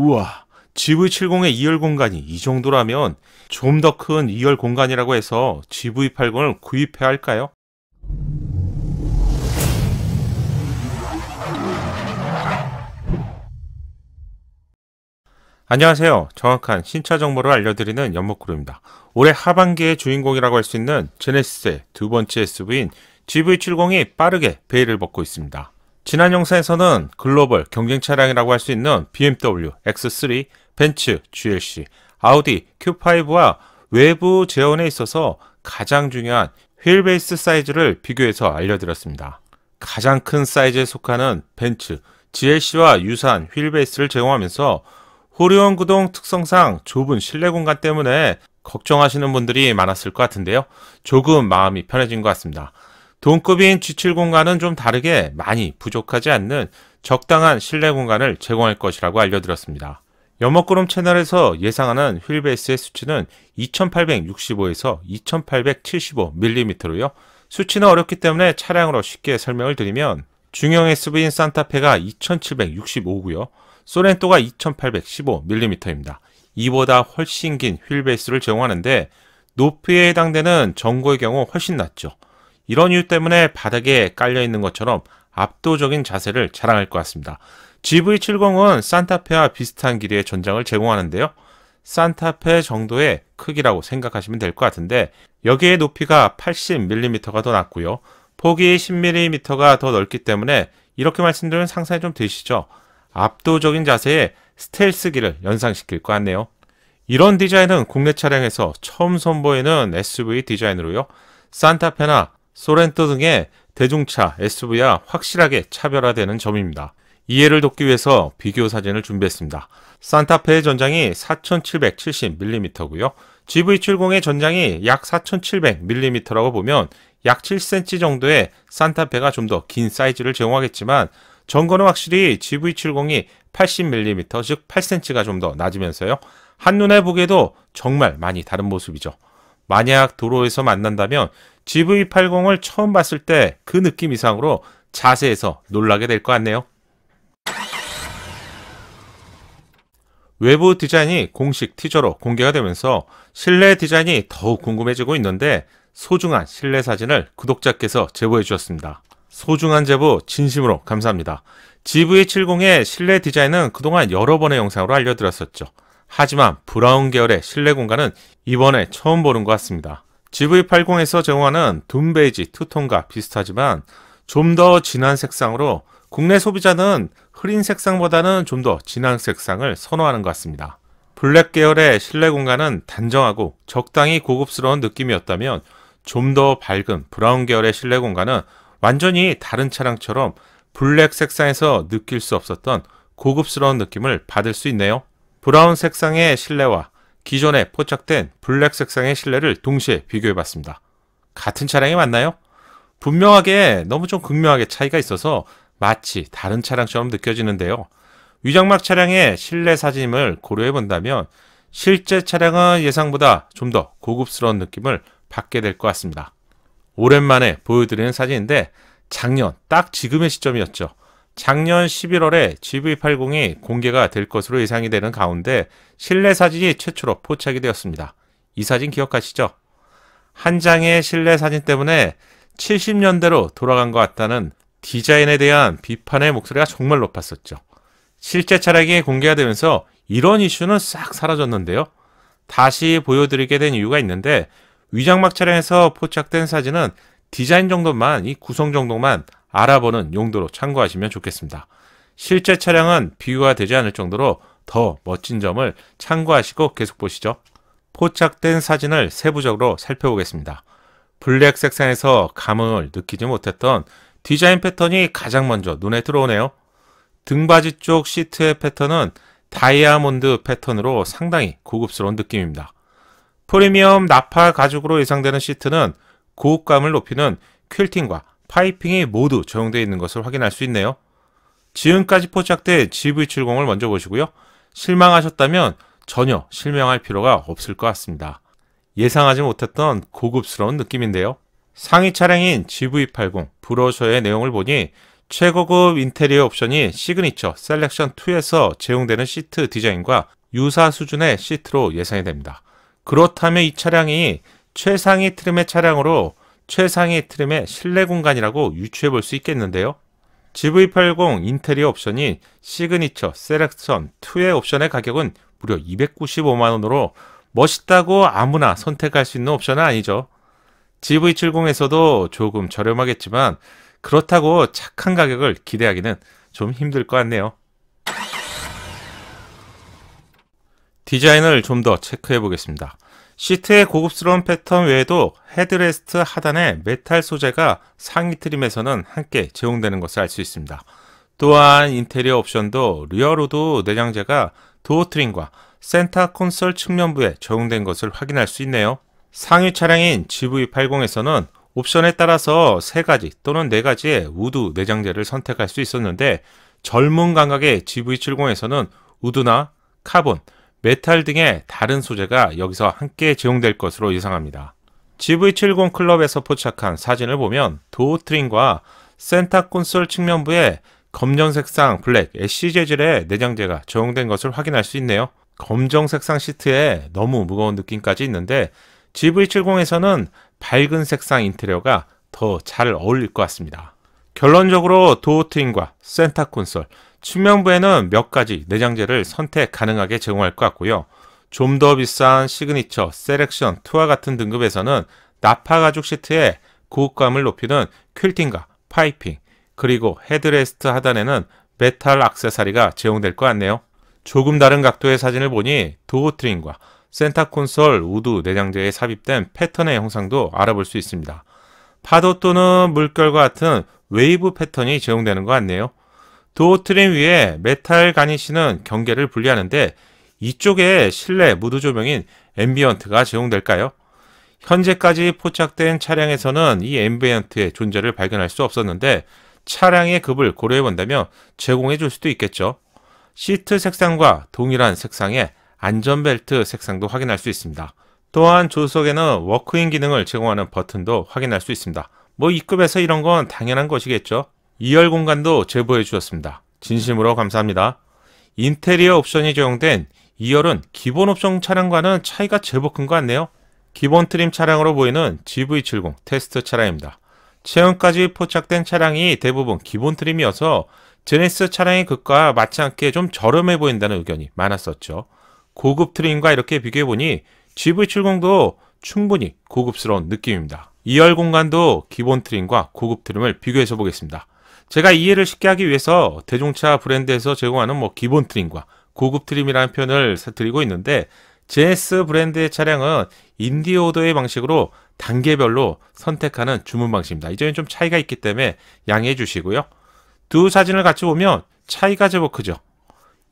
우와, GV70의 2열 공간이 이 정도라면 좀 더 큰 2열 공간이라고 해서 GV80을 구입해야 할까요? 안녕하세요. 정확한 신차 정보를 알려드리는 연목구루입니다. 올해 하반기의 주인공이라고 할 수 있는 제네시스의 두 번째 SUV인 GV70이 빠르게 베일을 벗고 있습니다. 지난 영상에서는 글로벌 경쟁 차량이라고 할 수 있는 BMW X3, 벤츠, GLC, 아우디 Q5와 외부 재원에 있어서 가장 중요한 휠베이스 사이즈를 비교해서 알려드렸습니다. 가장 큰 사이즈에 속하는 벤츠, GLC와 유사한 휠베이스를 제공하면서 호리온 구동 특성상 좁은 실내 공간 때문에 걱정하시는 분들이 많았을 것 같은데요. 조금 마음이 편해진 것 같습니다. 동급인 G7 공간은 좀 다르게 많이 부족하지 않는 적당한 실내 공간을 제공할 것이라고 알려드렸습니다. 연목구름 채널에서 예상하는 휠베이스의 수치는 2865에서 2875mm로요. 수치는 어렵기 때문에 차량으로 쉽게 설명을 드리면 중형 SUV인 산타페가 2765고요. 소렌토가 2815mm입니다. 이보다 훨씬 긴 휠베이스를 제공하는데 높이에 해당되는 전고의 경우 훨씬 낮죠. 이런 이유 때문에 바닥에 깔려 있는 것처럼 압도적인 자세를 자랑할 것 같습니다. GV70은 산타페와 비슷한 길이의 전장을 제공하는데요. 산타페 정도의 크기라고 생각하시면 될 것 같은데 여기에 높이가 80mm가 더 낮고요. 폭이 10mm가 더 넓기 때문에 이렇게 말씀드리면 상상이 좀 되시죠? 압도적인 자세에 스텔스기를 연상시킬 것 같네요. 이런 디자인은 국내 차량에서 처음 선보이는 SUV 디자인으로요. 산타페나 소렌토 등의 대중차 SUV와 확실하게 차별화되는 점입니다. 이해를 돕기 위해서 비교 사진을 준비했습니다. 산타페의 전장이 4770mm고요. GV70의 전장이 약 4700mm라고 보면 약 7cm 정도의 산타페가 좀 더 긴 사이즈를 제공하겠지만 전거는 확실히 GV70이 80mm 즉 8cm가 좀 더 낮으면서요. 한눈에 보기에도 정말 많이 다른 모습이죠. 만약 도로에서 만난다면 GV80을 처음 봤을 때 그 느낌 이상으로 자세에서 놀라게 될 것 같네요. 외부 디자인이 공식 티저로 공개가 되면서 실내 디자인이 더욱 궁금해지고 있는데 소중한 실내 사진을 구독자께서 제보해 주셨습니다. 소중한 제보 진심으로 감사합니다. GV70의 실내 디자인은 그동안 여러 번의 영상으로 알려드렸었죠. 하지만 브라운 계열의 실내 공간은 이번에 처음 보는 것 같습니다. GV80에서 제공하는 둠 베이지 투톤과 비슷하지만 좀 더 진한 색상으로 국내 소비자는 흐린 색상보다는 좀 더 진한 색상을 선호하는 것 같습니다. 블랙 계열의 실내 공간은 단정하고 적당히 고급스러운 느낌이었다면 좀 더 밝은 브라운 계열의 실내 공간은 완전히 다른 차량처럼 블랙 색상에서 느낄 수 없었던 고급스러운 느낌을 받을 수 있네요. 브라운 색상의 실내와 기존에 포착된 블랙 색상의 실내를 동시에 비교해봤습니다. 같은 차량이 맞나요? 분명하게 너무 좀 극명하게 차이가 있어서 마치 다른 차량처럼 느껴지는데요. 위장막 차량의 실내 사진임을 고려해 본다면 실제 차량은 예상보다 좀 더 고급스러운 느낌을 받게 될 것 같습니다. 오랜만에 보여드리는 사진인데 작년 딱 지금의 시점이었죠. 작년 11월에 GV80이 공개가 될 것으로 예상이 되는 가운데 실내 사진이 최초로 포착이 되었습니다. 이 사진 기억하시죠? 한 장의 실내 사진 때문에 70년대로 돌아간 것 같다는 디자인에 대한 비판의 목소리가 정말 높았었죠. 실제 차량이 공개가 되면서 이런 이슈는 싹 사라졌는데요. 다시 보여드리게 된 이유가 있는데 위장막 차량에서 포착된 사진은 디자인 정도만, 이 구성 정도만 알아보는 용도로 참고하시면 좋겠습니다. 실제 차량은 비유가 되지 않을 정도로 더 멋진 점을 참고하시고 계속 보시죠. 포착된 사진을 세부적으로 살펴보겠습니다. 블랙 색상에서 감흥을 느끼지 못했던 디자인 패턴이 가장 먼저 눈에 들어오네요. 등받이 쪽 시트의 패턴은 다이아몬드 패턴으로 상당히 고급스러운 느낌입니다. 프리미엄 나파 가죽으로 예상되는 시트는 고급감을 높이는 퀼팅과 파이핑이 모두 적용되어 있는 것을 확인할 수 있네요. 지금까지 포착된 GV70을 먼저 보시고요. 실망하셨다면 전혀 실망할 필요가 없을 것 같습니다. 예상하지 못했던 고급스러운 느낌인데요. 상위 차량인 GV80 브로셔의 내용을 보니 최고급 인테리어 옵션이 시그니처 셀렉션 2에서 제공되는 시트 디자인과 유사 수준의 시트로 예상이 됩니다. 그렇다면 이 차량이 최상위 트림의 차량으로 최상위 트림의 실내 공간이라고 유추해 볼 수 있겠는데요. GV80 인테리어 옵션이 시그니처 셀렉션 2의 옵션의 가격은 무려 295만원으로 멋있다고 아무나 선택할 수 있는 옵션은 아니죠. GV70에서도 조금 저렴하겠지만 그렇다고 착한 가격을 기대하기는 좀 힘들 것 같네요. 디자인을 좀 더 체크해 보겠습니다. 시트의 고급스러운 패턴 외에도 헤드레스트 하단의 메탈 소재가 상위 트림에서는 함께 제공되는 것을 알 수 있습니다. 또한 인테리어 옵션도 리어로드 내장재가 도어 트림과 센터 콘솔 측면부에 적용된 것을 확인할 수 있네요. 상위 차량인 GV80에서는 옵션에 따라서 3가지 또는 4가지의 우드 내장재를 선택할 수 있었는데 젊은 감각의 GV70에서는 우드나 카본, 메탈 등의 다른 소재가 여기서 함께 제공될 것으로 예상합니다. GV70 클럽에서 포착한 사진을 보면 도어 트림과 센터 콘솔 측면부에 검정 색상 블랙 애쉬 e 재질의 내장재가 적용된 것을 확인할 수 있네요. 검정 색상 시트에 너무 무거운 느낌까지 있는데 GV70에서는 밝은 색상 인테리어가 더 잘 어울릴 것 같습니다. 결론적으로 도어 트림과 센터 콘솔 측면부에는 몇 가지 내장재를 선택 가능하게 제공할 것 같고요. 좀 더 비싼 시그니처, 셀렉션, 투와 같은 등급에서는 나파 가죽 시트에 고급감을 높이는 퀼팅과 파이핑, 그리고 헤드레스트 하단에는 메탈 악세사리가 제공될 것 같네요. 조금 다른 각도의 사진을 보니 도어 트림과 센터 콘솔 우드 내장재에 삽입된 패턴의 형상도 알아볼 수 있습니다. 파도 또는 물결과 같은 웨이브 패턴이 제공되는 것 같네요. 도어트림 위에 메탈 가니쉬는 경계를 분리하는데 이쪽에 실내 무드 조명인 앰비언트가 제공될까요? 현재까지 포착된 차량에서는 이 앰비언트의 존재를 발견할 수 없었는데 차량의 급을 고려해 본다면 제공해 줄 수도 있겠죠. 시트 색상과 동일한 색상의 안전벨트 색상도 확인할 수 있습니다. 또한 조수석에는 워크인 기능을 제공하는 버튼도 확인할 수 있습니다. 뭐입급에서 이런 건 당연한 것이겠죠. 2열 공간도 제보해 주셨습니다. 진심으로 감사합니다. 인테리어 옵션이 적용된 2열은 기본 옵션 차량과는 차이가 제법 큰 것 같네요. 기본 트림 차량으로 보이는 GV70 테스트 차량입니다. 체형까지 포착된 차량이 대부분 기본 트림이어서 제네시스 차량의 극과 맞지 않게 좀 저렴해 보인다는 의견이 많았었죠. 고급 트림과 이렇게 비교해보니 GV70도 충분히 고급스러운 느낌입니다. 2열 공간도 기본 트림과 고급 트림을 비교해서 보겠습니다. 제가 이해를 쉽게 하기 위해서 대중차 브랜드에서 제공하는 뭐 기본 트림과 고급 트림이라는 표현을 드리고 있는데 JS 브랜드의 차량은 인디오더의 방식으로 단계별로 선택하는 주문 방식입니다. 이전에 좀 차이가 있기 때문에 양해해 주시고요. 두 사진을 같이 보면 차이가 제법 크죠.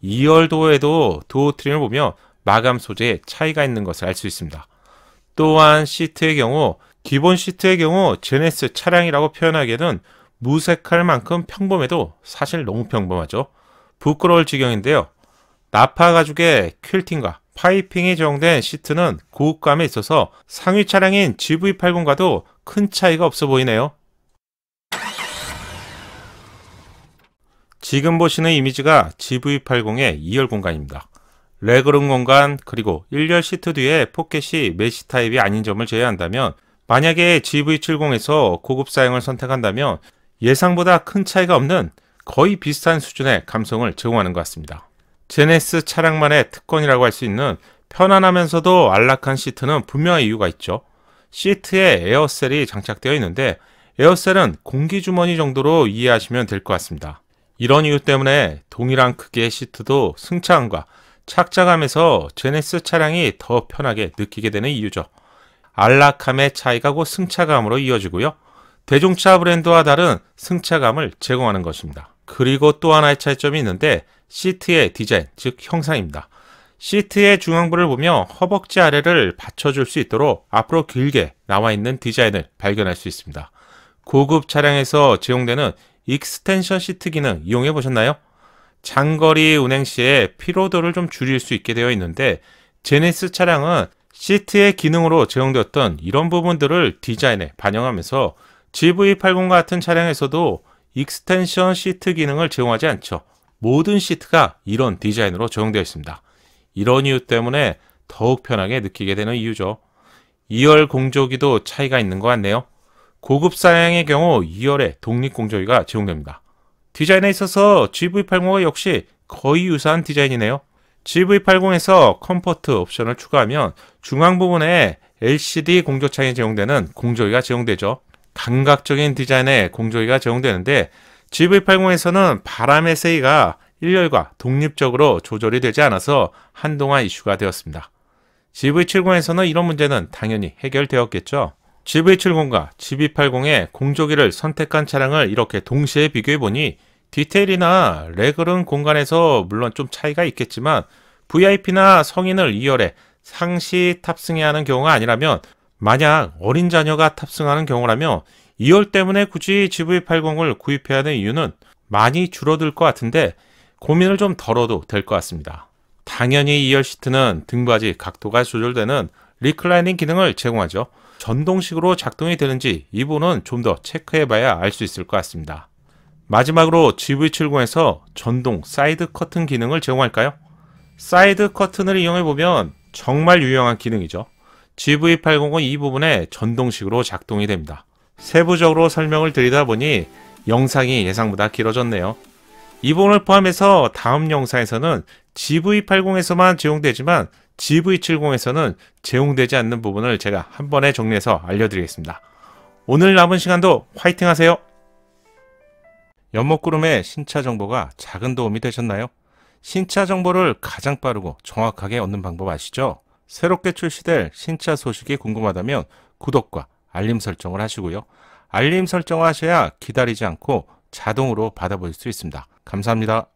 2열도에도 도어 트림을 보면 마감 소재에 차이가 있는 것을 알 수 있습니다. 또한 시트의 경우 기본 시트의 경우 제네스 차량이라고 표현하기에는 무색할 만큼 평범해도 사실 너무 평범하죠. 부끄러울 지경인데요. 나파 가죽의 퀼팅과 파이핑이 적용된 시트는 고급감에 있어서 상위 차량인 GV80과도 큰 차이가 없어 보이네요. 지금 보시는 이미지가 GV80의 2열 공간입니다. 레그룸 공간 그리고 1열 시트 뒤에 포켓이 메시 타입이 아닌 점을 제외한다면 만약에 GV70에서 고급 사양을 선택한다면 예상보다 큰 차이가 없는 거의 비슷한 수준의 감성을 제공하는 것 같습니다. 제네스 차량만의 특권이라고 할 수 있는 편안하면서도 안락한 시트는 분명한 이유가 있죠. 시트에 에어셀이 장착되어 있는데 에어셀은 공기주머니 정도로 이해하시면 될 것 같습니다. 이런 이유 때문에 동일한 크기의 시트도 승차감과 착자감에서 제네스 차량이 더 편하게 느끼게 되는 이유죠. 안락함의 차이가 곧 승차감으로 이어지고요. 대중차 브랜드와 다른 승차감을 제공하는 것입니다. 그리고 또 하나의 차이점이 있는데 시트의 디자인, 즉 형상입니다. 시트의 중앙부를 보며 허벅지 아래를 받쳐줄 수 있도록 앞으로 길게 나와 있는 디자인을 발견할 수 있습니다. 고급 차량에서 제공되는 익스텐션 시트 기능 이용해 보셨나요? 장거리 운행 시에 피로도를 좀 줄일 수 있게 되어 있는데 제네스 차량은 시트의 기능으로 제공되었던 이런 부분들을 디자인에 반영하면서 GV80과 같은 차량에서도 익스텐션 시트 기능을 제공하지 않죠. 모든 시트가 이런 디자인으로 적용되어 있습니다. 이런 이유 때문에 더욱 편하게 느끼게 되는 이유죠. 2열 공조기도 차이가 있는 것 같네요. 고급 사양의 경우 2열에 독립 공조기가 제공됩니다. 디자인에 있어서 GV80과 역시 거의 유사한 디자인이네요. GV80에서 컴포트 옵션을 추가하면 중앙 부분에 LCD 공조창이 제공되는 공조기가 제공되죠. 감각적인 디자인의 공조기가 적용되는데 GV80에서는 바람의 세이가 일렬과 독립적으로 조절이 되지 않아서 한동안 이슈가 되었습니다. GV70에서는 이런 문제는 당연히 해결되었겠죠. GV70과 GV80의 공조기를 선택한 차량을 이렇게 동시에 비교해보니 디테일이나 레그룸 공간에서 물론 좀 차이가 있겠지만 VIP나 성인을 2열에 상시 탑승해야 하는 경우가 아니라면 만약 어린 자녀가 탑승하는 경우라면 2열 때문에 굳이 GV80을 구입해야 하는 이유는 많이 줄어들 것 같은데 고민을 좀 덜어도 될 것 같습니다. 당연히 2열 시트는 등받이 각도가 조절되는 리클라이닝 기능을 제공하죠. 전동식으로 작동이 되는지 이 부분은 좀 더 체크해 봐야 알 수 있을 것 같습니다. 마지막으로 GV70에서 전동 사이드 커튼 기능을 제공할까요? 사이드 커튼을 이용해 보면 정말 유용한 기능이죠. GV80은 이 부분에 전동식으로 작동이 됩니다. 세부적으로 설명을 드리다 보니 영상이 예상보다 길어졌네요. 이 부분을 포함해서 다음 영상에서는 GV80에서만 제공되지만 GV70에서는 제공되지 않는 부분을 제가 한 번에 정리해서 알려드리겠습니다. 오늘 남은 시간도 화이팅 하세요! 연목구름의 신차 정보가 작은 도움이 되셨나요? 신차 정보를 가장 빠르고 정확하게 얻는 방법 아시죠? 새롭게 출시될 신차 소식이 궁금하다면 구독과 알림 설정을 하시고요. 알림 설정을 하셔야 기다리지 않고 자동으로 받아볼 수 있습니다. 감사합니다.